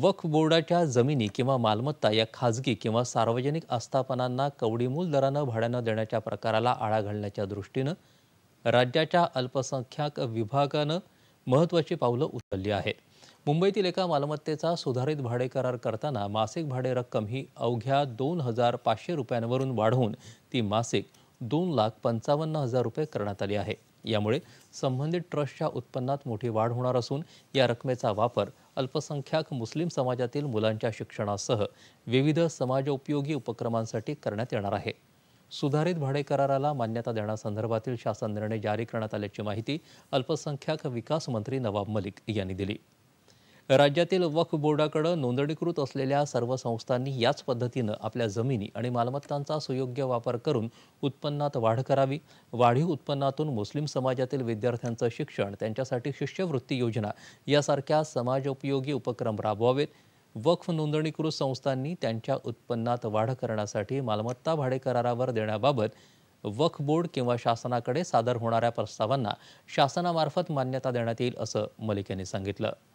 वक्फ बोर्डाच्या जमिनी किंवा मालमत्ता या खाजगी किंवा सार्वजनिक आस्थापनांना कवडीमूल दरानं भाड्यानं देण्याच्या प्रकाराला आळा घालण्याच्या दृष्टीनं राज्याच्या अल्पसंख्याक विभागानं महत्त्वाची पावलं उचलली आहेत मुंबईतील एका मालमत्तेचा सुधारित भाडे करार करताना मासिक भाडे रक्कम ही अवघ्या दोन हजार पाचशे रुपयांवरून वाढवून ती मासिक दोन लाख पंचावन्न हजार रुपये करण्यात आली आहे यामुळे संबंधित ट्रस्टच्या उत्पन्नात मोठी वाढ होणार असून या रकमेचा वापर अल्पसंख्याक मुस्लिम समाजातील मुलांच्या शिक्षणासह विविध समाजोपयोगी उपक्रमांसाठी करण्यात येणार आहे सुधारित भाडे कराराला मान्यता देण्यासंदर्भातील शासन निर्णय जारी करण्यात आल्याची माहिती अल्पसंख्याक विकास मंत्री नवाब मलिक यांनी दिली राज्यातील वक्फ बोर्डाकडे नोंदणीकृत असलेल्या सर्व संस्थांनी याच पद्धतीनं आपल्या जमिनी आणि मालमत्तांचा सुयोग्य वापर करून उत्पन्नात वाढ करावी वाढीव उत्पन्नातून मुस्लिम समाजातील विद्यार्थ्यांचं शिक्षण त्यांच्यासाठी शिष्यवृत्ती योजना यासारख्या समाजोपयोगी उपक्रम राबवावेत वक्फ नोंदणीकृत संस्थांनी त्यांच्या उत्पन्नात वाढ करण्यासाठी मालमत्ता भाडे करारावर देण्याबाबत वक्फ बोर्ड किंवा शासनाकडे सादर होणाऱ्या प्रस्तावांना शासनामार्फत मान्यता देण्यात येईल असं मलिक यांनी सांगितलं